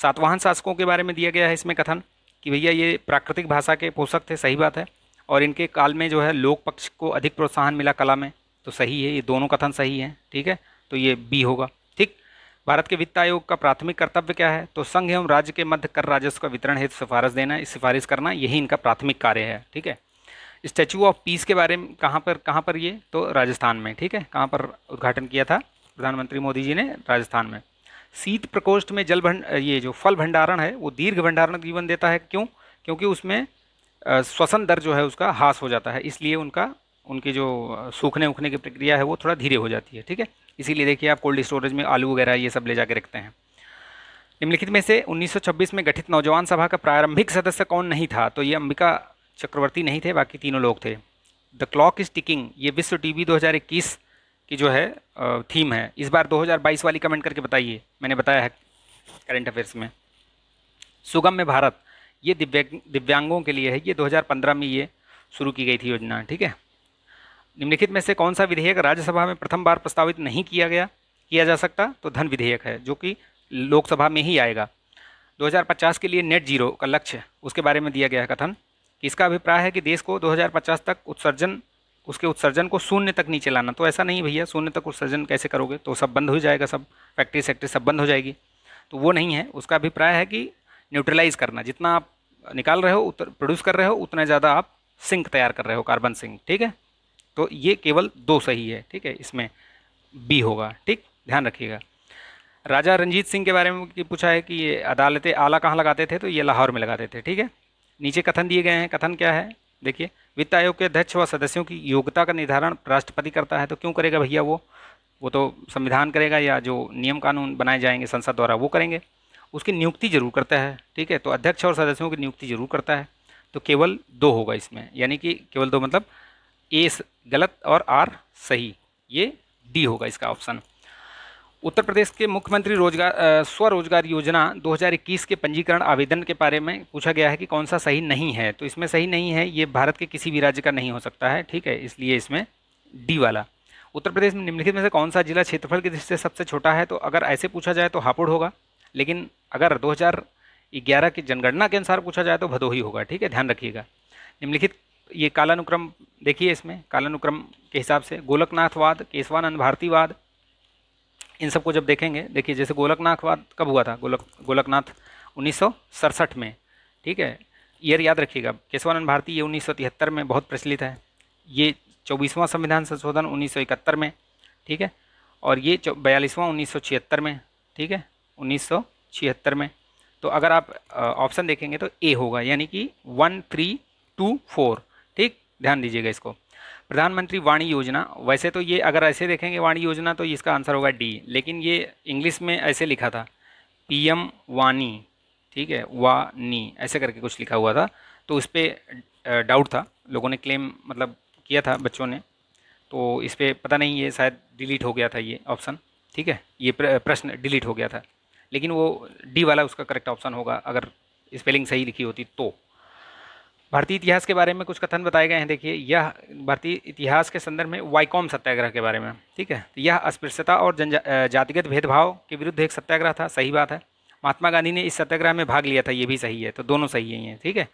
सातवाहन शासकों के बारे में दिया गया है इसमें कथन कि भैया ये प्राकृतिक भाषा के पोषक थे सही बात है और इनके काल में जो है लोक पक्ष को अधिक प्रोत्साहन मिला कला में तो सही है ये दोनों कथन सही है ठीक है तो ये बी होगा ठीक भारत के वित्त आयोग का प्राथमिक कर्तव्य क्या है तो संघ एवं राज्य के मध्य कर राजस्व का वितरण हेतु सिफारिश देना इस सिफारिश करना यही इनका प्राथमिक कार्य है ठीक है स्टैचू ऑफ पीस के बारे में कहाँ पर कहाँ पर ये तो राजस्थान में ठीक है कहाँ पर उद्घाटन किया था प्रधानमंत्री मोदी जी ने राजस्थान में शीत प्रकोष्ठ में जल भंड ये जो फल भंडारण है वो दीर्घ भंडारण जीवन देता है क्यों क्योंकि उसमें श्वसन दर जो है उसका हास हो जाता है इसलिए उनका उनकी जो सूखने उखने की प्रक्रिया है वो थोड़ा धीरे हो जाती है ठीक है इसीलिए देखिए आप कोल्ड स्टोरेज में आलू वगैरह ये सब ले जाकर रखते हैं निम्नलिखित में से 1926 में गठित नौजवान सभा का प्रारंभिक सदस्य कौन नहीं था तो ये अंबिका चक्रवर्ती नहीं थे बाकी तीनों लोग थे द क्लॉक इज टिकिंग ये विश्व टीवी 2021 की जो है थीम है इस बार 2022 वाली कमेंट करके बताइए मैंने बताया है करंट अफेयर्स में सुगम में भारत ये दिव्यांग दिव्यांगों के लिए है ये 2015 में ये शुरू की गई थी योजना ठीक है निम्नलिखित में से कौन सा विधेयक राज्यसभा में प्रथम बार प्रस्तावित नहीं किया गया किया जा सकता तो धन विधेयक है जो कि लोकसभा में ही आएगा 2050 के लिए नेट जीरो का लक्ष्य उसके बारे में दिया गया है कथन इसका अभिप्राय है कि देश को 2050 तक उत्सर्जन उसके उत्सर्जन को शून्य तक नीचे लाना तो ऐसा नहीं भैया शून्य तक उत्सर्जन कैसे करोगे तो सब बंद हो जाएगा सब फैक्ट्री सेक्ट्री सब बंद हो जाएगी तो वो नहीं है उसका अभिप्राय है कि न्यूट्रलाइज करना जितना आप निकाल रहे हो उतर प्रोड्यूस कर रहे हो उतना ज़्यादा आप सिंक तैयार कर रहे हो कार्बन सिंक ठीक है तो ये केवल दो सही है ठीक है इसमें बी होगा ठीक ध्यान रखिएगा राजा रंजीत सिंह के बारे में पूछा है कि ये अदालतें आला कहाँ लगाते थे तो ये लाहौर में लगाते थे ठीक है नीचे कथन दिए गए हैं कथन क्या है देखिए वित्त आयोग के अध्यक्ष व सदस्यों की योग्यता का निर्धारण राष्ट्रपति करता है तो क्यों करेगा भैया वो वो तो संविधान करेगा या जो नियम कानून बनाए जाएंगे संसद द्वारा वो करेंगे उसकी नियुक्ति जरूर करता है ठीक है तो अध्यक्ष और सदस्यों की नियुक्ति जरूर करता है तो केवल दो होगा इसमें यानी कि केवल दो मतलब ए गलत और आर सही ये डी होगा इसका ऑप्शन उत्तर प्रदेश के मुख्यमंत्री रोजगार स्वरोजगार योजना 2021 के पंजीकरण आवेदन के बारे में पूछा गया है कि कौन सा सही नहीं है तो इसमें सही नहीं है ये भारत के किसी भी राज्य का नहीं हो सकता है ठीक है इसलिए इसमें डी वाला उत्तर प्रदेश में निम्नलिखित में से कौन सा जिला क्षेत्रफल की दृष्टि से सबसे छोटा है तो अगर ऐसे पूछा जाए तो हापुड़ होगा लेकिन अगर दो की जनगणना के अनुसार पूछा जाए तो भदोही होगा ठीक है ध्यान रखिएगा निम्नलिखित ये कालानुक्रम देखिए इसमें कालानुक्रम के हिसाब से गोलकनाथवाद केशवानंद भारतीवाद इन सबको जब देखेंगे देखिए जैसे गोलकनाथवाद कब हुआ था गोलक गोलकनाथ उन्नीस में ठीक है ईयर याद रखिएगा केशवानंद भारती ये उन्नीस में बहुत प्रचलित है ये चौबीसवां संविधान संशोधन उन्नीस में ठीक है और ये बयालीसवां उन्नीस में ठीक है उन्नीस में तो अगर आप ऑप्शन देखेंगे तो ए होगा यानी कि वन थ्री टू फोर ठीक ध्यान दीजिएगा इसको प्रधानमंत्री वाणी योजना वैसे तो ये अगर ऐसे देखेंगे वाणी योजना तो इसका आंसर होगा डी लेकिन ये इंग्लिश में ऐसे लिखा था पीएम वाणी ठीक है वा नी ऐसे करके कुछ लिखा हुआ था तो उस पर डाउट था लोगों ने क्लेम मतलब किया था बच्चों ने तो इस पर पता नहीं ये शायद डिलीट हो गया था ये ऑप्शन ठीक है ये प्रश्न डिलीट हो गया था लेकिन वो डी वाला उसका करेक्ट ऑप्शन होगा अगर स्पेलिंग सही लिखी होती तो भारतीय इतिहास के बारे में कुछ कथन बताए गए हैं देखिए यह भारतीय इतिहास के संदर्भ में वाइकॉम सत्याग्रह के बारे में ठीक है तो यह अस्पृश्यता और जनजा जातिगत भेदभाव के विरुद्ध एक सत्याग्रह था सही बात है महात्मा गांधी ने इस सत्याग्रह में भाग लिया था ये भी सही है तो दोनों सही ही हैं ठीक है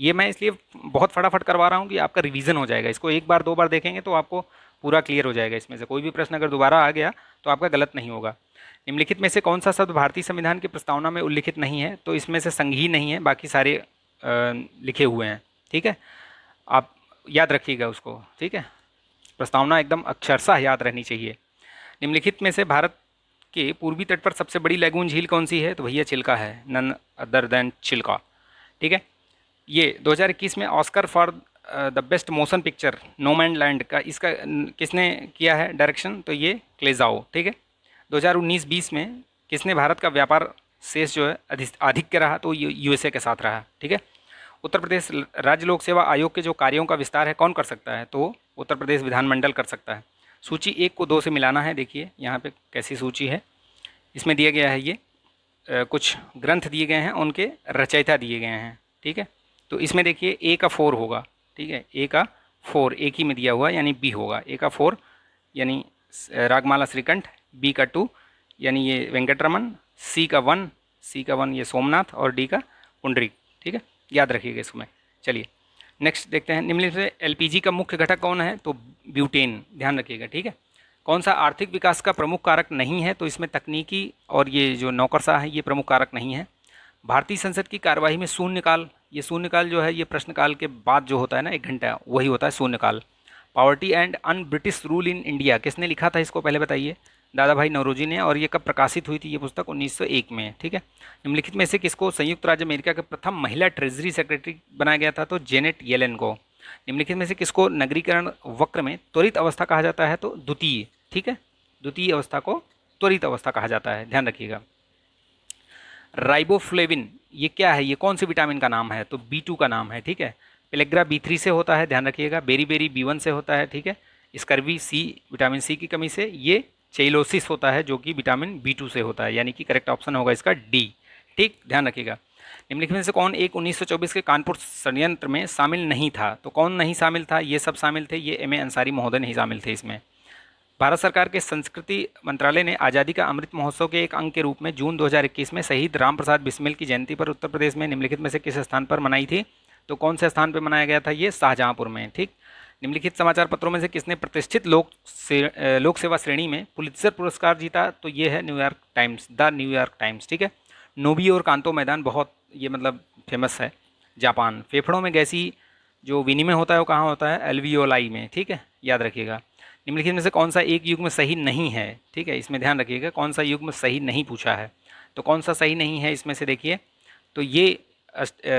ये मैं इसलिए बहुत फटाफट करवा रहा हूँ कि आपका रिविज़न हो जाएगा इसको एक बार दो बार देखेंगे तो आपको पूरा क्लियर हो जाएगा इसमें से कोई भी प्रश्न अगर दोबारा आ गया तो आपका गलत नहीं होगा निम्नलिखित में से कौन सा शब्द भारतीय संविधान की प्रस्तावना में उल्लिखित नहीं है तो इसमें से संघी नहीं है बाकी सारे लिखे हुए हैं ठीक है आप याद रखिएगा उसको ठीक है प्रस्तावना एकदम अक्षरशा याद रहनी चाहिए निम्नलिखित में से भारत के पूर्वी तट पर सबसे बड़ी लैगून झील कौन सी है तो भैया चिल्का है नन अदर देन चिल्का ठीक है ये 2021 में Oscar for the best motion picture Nomadland का इसका किसने किया है डायरेक्शन तो ये क्लेजाओ ठीक है 2019-20 में किसने भारत का व्यापार शेष जो है अधिक रहा तो यूएसए के साथ रहा ठीक है उत्तर प्रदेश राज्य लोक सेवा आयोग के जो कार्यों का विस्तार है कौन कर सकता है तो उत्तर प्रदेश विधानमंडल कर सकता है सूची एक को दो से मिलाना है देखिए यहाँ पे कैसी सूची है इसमें दिया गया है ये आ, कुछ ग्रंथ दिए गए हैं उनके रचयिता दिए गए हैं ठीक है तो इसमें देखिए ए का फोर होगा ठीक है ए का फोर एक ही में दिया हुआ यानी बी होगा ए का फोर यानी रागमाला श्रीकंठ बी का टू यानी ये वेंकटरमन सी का वन सी का वन ये सोमनाथ और डी का पुंडरी ठीक है याद रखिएगा इसमें चलिए नेक्स्ट देखते हैं निम्नलिखित से एलपीजी का मुख्य घटक कौन है तो ब्यूटेन ध्यान रखिएगा ठीक है कौन सा आर्थिक विकास का प्रमुख कारक नहीं है तो इसमें तकनीकी और ये जो नौकरशाह है ये प्रमुख कारक नहीं है भारतीय संसद की कार्यवाही में शून्यकाल ये शून्यकाल जो है ये प्रश्नकाल के बाद जो होता है ना एक घंटा वही होता है शून्यकाल poverty and un British rule in India किसने लिखा था इसको पहले बताइए दादा भाई नवरोजी ने और ये कब प्रकाशित हुई थी ये पुस्तक 1901 में ठीक है निम्नलिखित में से किसको संयुक्त राज्य अमेरिका के प्रथम महिला ट्रेजरी सेक्रेटरी बनाया गया था तो जेनेट येलेन को निम्नलिखित में से किसको नगरीकरण वक्र में त्वरित अवस्था कहा जाता है तो द्वितीय ठीक है द्वितीय अवस्था को त्वरित अवस्था कहा जाता है ध्यान रखिएगा राइबोफ्लेविन ये क्या है ये कौन से विटामिन का नाम है तो बी टू का नाम है ठीक है पेलेग्रा बी थ्री से होता है ध्यान रखिएगा बेरी बेरी बी वन से होता है ठीक है स्कर्वी सी विटामिन सी की कमी से ये चेलोसिस होता है जो कि विटामिन बी टू से होता है यानी कि करेक्ट ऑप्शन होगा इसका डी ठीक ध्यान रखिएगा निम्नलिखित में से कौन एक 1924 के कानपुर षडयंत्र में शामिल नहीं था तो कौन नहीं शामिल था ये सब शामिल थे ये एम ए अंसारी महोदय नहीं शामिल थे इसमें भारत सरकार के संस्कृति मंत्रालय ने आज़ादी का अमृत महोत्सव के एक अंग के रूप में जून 2021 में शहीद राम प्रसाद बिस्मिल की जयंती पर उत्तर प्रदेश में निम्नलिखित में से किस स्थान पर मनाई थी तो कौन से स्थान पर मनाया गया था ये शाहजहाँपुर में ठीक निम्नलिखित समाचार पत्रों में से किसने प्रतिष्ठित लोक से लोक सेवा श्रेणी में पुलित्जर पुरस्कार जीता तो ये है New York Times the New York Times ठीक है नोबी और कांतो मैदान बहुत ये मतलब फेमस है जापान फेफड़ों में गैसी जो विनिमय होता है वो कहाँ होता है एलवीओलाई में ठीक है याद रखिएगा निम्नलिखित में से कौन सा एक युग में सही नहीं है ठीक है इसमें ध्यान रखिएगा कौन सा युग में सही नहीं पूछा है तो कौन सा सही नहीं है इसमें से देखिए तो ये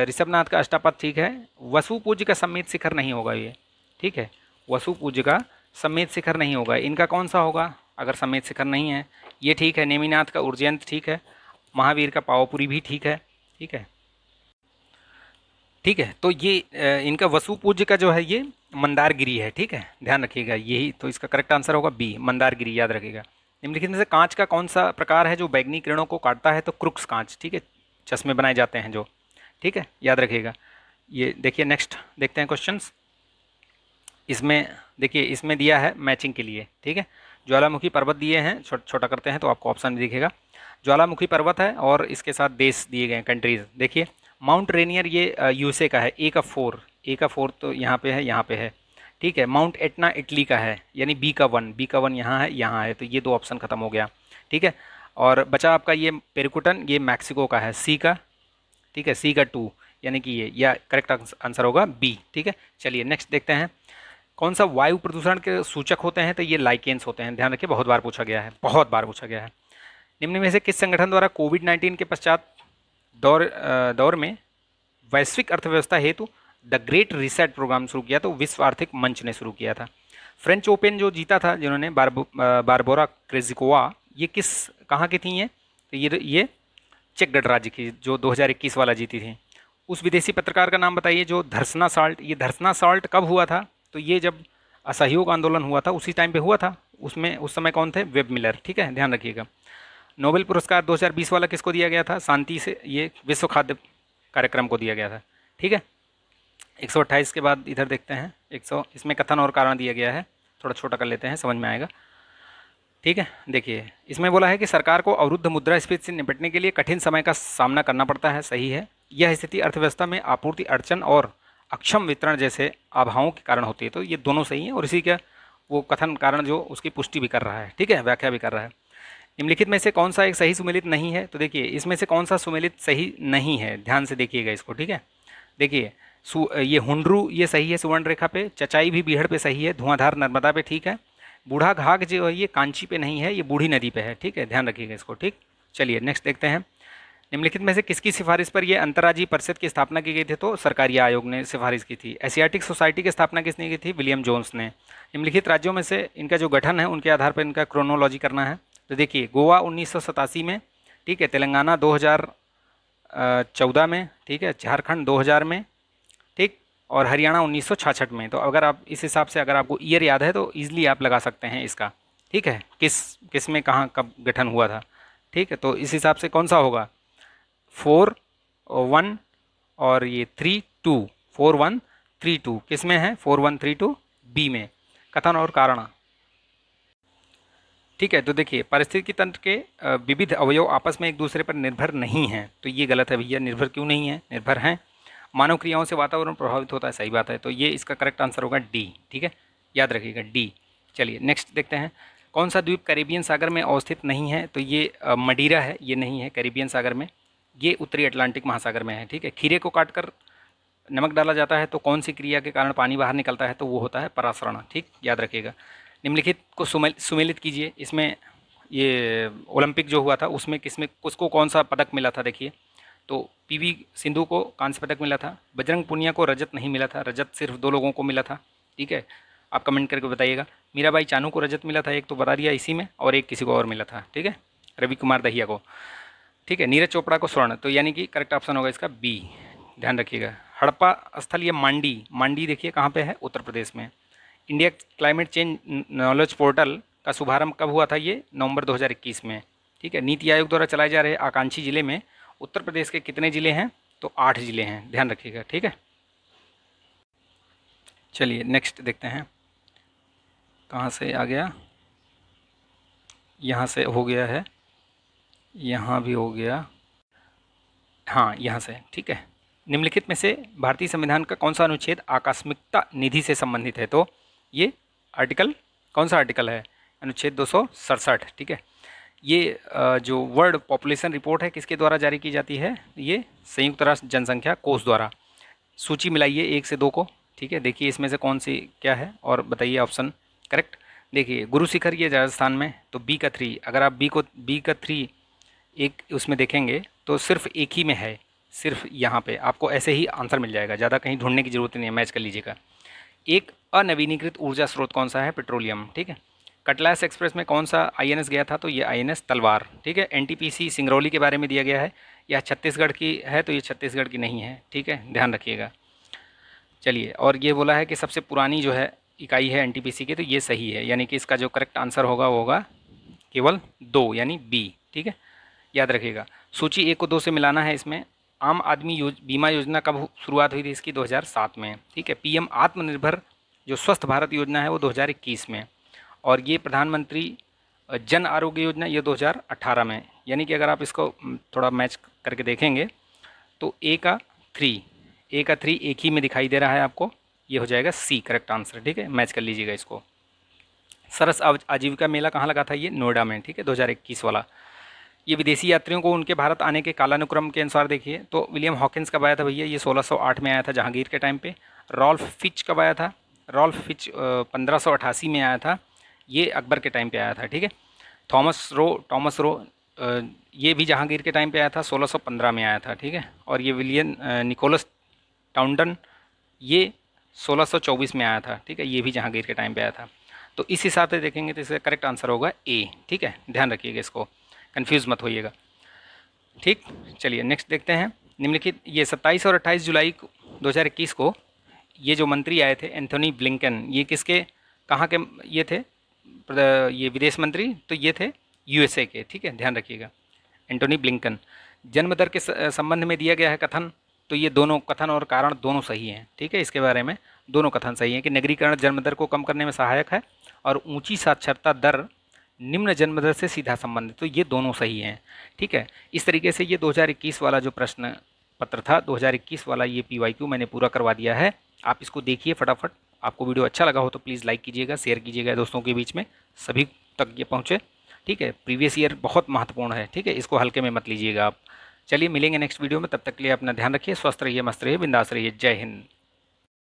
ऋषभनाथ का अष्टापद ठीक है वसु पूज्य का सम्मित शिखर नहीं होगा ये ठीक है वसु पूज्य का समेत शिखर नहीं होगा इनका कौन सा होगा अगर समेत शिखर नहीं है ये ठीक है नेमिनाथ का उर्जयंत ठीक है महावीर का पावापुरी भी ठीक है ठीक है ठीक है तो ये इनका वसु पूज्य का जो है ये मंदारगिरी है ठीक है ध्यान रखिएगा यही तो इसका करेक्ट आंसर होगा बी मंदारगिरी याद रखिएगा निम्नलिखित में से कांच का कौन सा प्रकार है जो बैगनी किरणों को काटता है तो क्रुक्स कांच ठीक है चश्मे बनाए जाते हैं जो ठीक है याद रखिएगा ये देखिए नेक्स्ट देखते हैं क्वेश्चंस इसमें देखिए इसमें दिया है मैचिंग के लिए ठीक है ज्वालामुखी पर्वत दिए हैं छोटा छोटा करते हैं तो आपको ऑप्शन दिखेगा ज्वालामुखी पर्वत है और इसके साथ देश दिए गए कंट्रीज़ देखिए माउंट रेनियर ये यूएसए का है ए का फोर ए का फोर तो यहाँ पे है यहाँ पे है ठीक है माउंट एटना इटली का है यानी बी का वन बी का वन यहाँ है यहाँ है तो ये दो ऑप्शन ख़त्म हो गया ठीक है और बचा आपका ये पेरिकुटन ये मैक्सिको का है सी का ठीक है सी का टू यानी कि ये या करेक्ट आंसर होगा बी ठीक है चलिए नेक्स्ट देखते हैं कौन सा वायु प्रदूषण के सूचक होते हैं तो ये लाइकेंस होते हैं ध्यान रखिए बहुत बार पूछा गया है बहुत बार पूछा गया है निम्न में से किस संगठन द्वारा कोविड नाइन्टीन के पश्चात दौर दौर में वैश्विक अर्थव्यवस्था हेतु द ग्रेट रिसेट प्रोग्राम शुरू किया तो विश्व आर्थिक मंच ने शुरू किया था फ्रेंच ओपन जो जीता था जिन्होंने बारबोरा क्रेजिकोवा ये किस कहाँ की थी ये तो ये ये चेक गणराज्य की जो 2021 वाला जीती थी उस विदेशी पत्रकार का नाम बताइए जो धर्सना साल्ट ये धर्सना साल्ट कब हुआ था तो ये जब असहयोग आंदोलन हुआ था उसी टाइम पे हुआ था उसमें उस समय कौन थे वेब मिलर ठीक है ध्यान रखिएगा नोबेल पुरस्कार 2020 वाला किसको दिया गया था शांति से ये विश्व खाद्य कार्यक्रम को दिया गया था ठीक है एक के बाद इधर देखते हैं एक इसमें कथन और कारण दिया गया है थोड़ा छोटा कर लेते हैं समझ में आएगा ठीक है देखिए इसमें बोला है कि सरकार को अवरुद्ध मुद्रा स्फीति से निपटने के लिए कठिन समय का सामना करना पड़ता है सही है यह स्थिति अर्थव्यवस्था में आपूर्ति अड़चन और अक्षम वितरण जैसे अभावों के कारण होती है तो ये दोनों सही है और इसी का वो कथन कारण जो उसकी पुष्टि भी कर रहा है ठीक है व्याख्या भी कर रहा है निम्नलिखित में से कौन सा एक सही सुमेलित नहीं है तो देखिए इसमें से कौन सा सुमेलित सही नहीं है ध्यान से देखिएगा इसको ठीक है देखिए ये हुंडरू ये सही है सुवर्ण रेखा पे चचाई भी बीहड़ पे सही है धुआंधार नर्मदा पे ठीक है बूढ़ा घाघ जो है ये कांची पे नहीं है ये बूढ़ी नदी पे है ठीक है ध्यान रखिएगा इसको ठीक चलिए नेक्स्ट देखते हैं निम्नलिखित में से किसकी सिफारिश पर यह अंतर्राज्यीय परिषद की स्थापना की गई थी तो सरकारी आयोग ने सिफारिश की थी एशियाटिक सोसाइटी की स्थापना किसने की थी विलियम जोन्स ने निम्नलिखित राज्यों में से इनका जो गठन है उनके आधार पर इनका क्रोनोलॉजी करना है तो देखिए गोवा उन्नीस में ठीक है तेलंगाना 2014 में ठीक है झारखंड दो में ठीक और हरियाणा उन्नीस में तो अगर आप इस हिसाब से अगर आपको ईयर याद है तो ईजिली आप लगा सकते हैं इसका ठीक है किस किस में कहाँ कब गठन हुआ था ठीक है तो इस हिसाब से कौन सा होगा फोर वन और ये three two four one three two किस में है four one three two B में कथन और कारण ठीक है तो देखिए परिस्थिति तंत्र के विविध अवयव आपस में एक दूसरे पर निर्भर नहीं हैं तो ये गलत है भैया निर्भर क्यों नहीं है निर्भर हैं मानव क्रियाओं से वातावरण प्रभावित होता है सही बात है तो ये इसका करेक्ट आंसर होगा डी ठीक है याद रखिएगा डी चलिए नेक्स्ट देखते हैं कौन सा द्वीप करेबियन सागर में अवस्थित नहीं है तो ये मडीरा है ये नहीं है करेबियन सागर में ये उत्तरी अटलांटिक महासागर में है ठीक है खीरे को काटकर नमक डाला जाता है तो कौन सी क्रिया के कारण पानी बाहर निकलता है तो वो होता है परासरण ठीक याद रखिएगा निम्नलिखित को सुमेल सुमेलित कीजिए इसमें ये ओलंपिक जो हुआ था उसमें किस में उसको कौन सा पदक मिला था देखिए तो पीवी सिंधु को कांस्य पदक मिला था बजरंग पुनिया को रजत नहीं मिला था रजत सिर्फ दो लोगों को मिला था ठीक है आप कमेंट करके बताइएगा मीराबाई चानू को रजत मिला था एक तो बता दिया इसी में और एक किसी को और मिला था ठीक है रवि कुमार दहिया को ठीक है नीरज चोपड़ा को स्वर्ण तो यानी कि करेक्ट ऑप्शन होगा इसका बी ध्यान रखिएगा हड़प्पा स्थल ये मांडी मांडी देखिए कहाँ पे है उत्तर प्रदेश में India climate change knowledge portal का शुभारंभ कब हुआ था ये नवंबर 2021 में ठीक है नीति आयोग द्वारा चलाए जा रहे आकांक्षी जिले में उत्तर प्रदेश के कितने ज़िले हैं तो आठ ज़िले हैं ध्यान रखिएगा ठीक है चलिए नेक्स्ट देखते हैं कहाँ से आ गया यहाँ से हो गया है यहाँ भी हो गया हाँ यहाँ से ठीक है निम्नलिखित में से भारतीय संविधान का कौन सा अनुच्छेद आकस्मिकता निधि से संबंधित है तो ये आर्टिकल कौन सा आर्टिकल है अनुच्छेद दो ठीक है ये जो वर्ल्ड पॉपुलेशन रिपोर्ट है किसके द्वारा जारी की जाती है ये संयुक्त राष्ट्र जनसंख्या कोष द्वारा सूची मिलाइए एक से दो को ठीक है देखिए इसमें से कौन सी क्या है और बताइए ऑप्शन करेक्ट देखिए गुरु शिखर ये राजस्थान में तो बी का थ्री अगर आप बी को बी का थ्री एक उसमें देखेंगे तो सिर्फ एक ही में है सिर्फ यहाँ पे आपको ऐसे ही आंसर मिल जाएगा ज़्यादा कहीं ढूंढने की ज़रूरत नहीं है मैच कर लीजिएगा एक अनवीनीकृत ऊर्जा स्रोत कौन सा है पेट्रोलियम ठीक है कटलास एक्सप्रेस में कौन सा आईएनएस गया था तो ये आईएनएस तलवार ठीक है एनटीपीसी सिंगरौली के बारे में दिया गया है यह छत्तीसगढ़ की है तो ये छत्तीसगढ़ की नहीं है ठीक है ध्यान रखिएगा चलिए और ये बोला है कि सबसे पुरानी जो है इकाई है एन की तो ये सही है यानी कि इसका जो करेक्ट आंसर होगा वो होगा केवल दो यानी बी ठीक है याद रखिएगा सूची एक को दो से मिलाना है इसमें आम आदमी योज, बीमा योजना कब शुरुआत हुई थी इसकी 2007 में ठीक है पीएम आत्मनिर्भर जो स्वस्थ भारत योजना है वो 2021 में और ये प्रधानमंत्री जन आरोग्य योजना ये 2018 में यानी कि अगर आप इसको थोड़ा मैच करके देखेंगे तो ए का थ्री ए का थ्री एक ही में दिखाई दे रहा है आपको ये हो जाएगा सी करेक्ट आंसर ठीक है मैच कर लीजिएगा इसको सरस आजीविका मेला कहाँ लगा था ये नोएडा में ठीक है दो वाला ये विदेशी यात्रियों को उनके भारत आने के कालानुक्रम के अनुसार देखिए तो विलियम हॉकिंस कब आया था भैया ये 1608 में आया था जहांगीर के टाइम पे रॉल्फ फिच कब आया था रॉल्फ फिच पंद्रह में आया था ये अकबर के टाइम पे आया था ठीक है थॉमस रो टॉमस रो ये भी जहांगीर के टाइम पे आया था 1615 में आया था ठीक है और ये विलियन निकोलस टाउंडन ये 1624 में आया था ठीक है ये भी जहांगीर के टाइम पे आया था तो इस हिसाब से देखेंगे तो इसका करेक्ट आंसर होगा ए ठीक है ध्यान रखिएगा इसको कन्फ्यूज़ मत होइएगा ठीक चलिए नेक्स्ट देखते हैं निम्नलिखित ये 27 और 28 जुलाई 2021 को ये जो मंत्री आए थे एंथोनी ब्लिंकन ये किसके कहाँ के ये थे ये विदेश मंत्री तो ये थे यूएसए के ठीक है ध्यान रखिएगा एंटोनी ब्लिंकन जन्म दर के संबंध में दिया गया है कथन तो ये दोनों कथन और कारण दोनों सही हैं ठीक है इसके बारे में दोनों कथन सही हैं कि नगरीकरण जन्म दर को कम करने में सहायक है और ऊंची साक्षरता दर निम्न जन्म दर से सीधा संबंध तो ये दोनों सही हैं ठीक है इस तरीके से ये 2021 वाला जो प्रश्न पत्र था 2021 वाला ये क्यू मैंने पूरा करवा दिया है आप इसको देखिए फटाफट आपको वीडियो अच्छा लगा हो तो प्लीज़ लाइक कीजिएगा शेयर कीजिएगा दोस्तों के बीच में सभी तक ये पहुँचे ठीक है प्रीवियस ईयर बहुत महत्वपूर्ण है ठीक है इसको हल्के में मत लीजिएगा आप चलिए मिलेंगे नेक्स्ट वीडियो में तब तक के लिए अपना ध्यान रखिए स्वस्थ रहिए मस्त रहिए बिंदास रहिए जय हिंद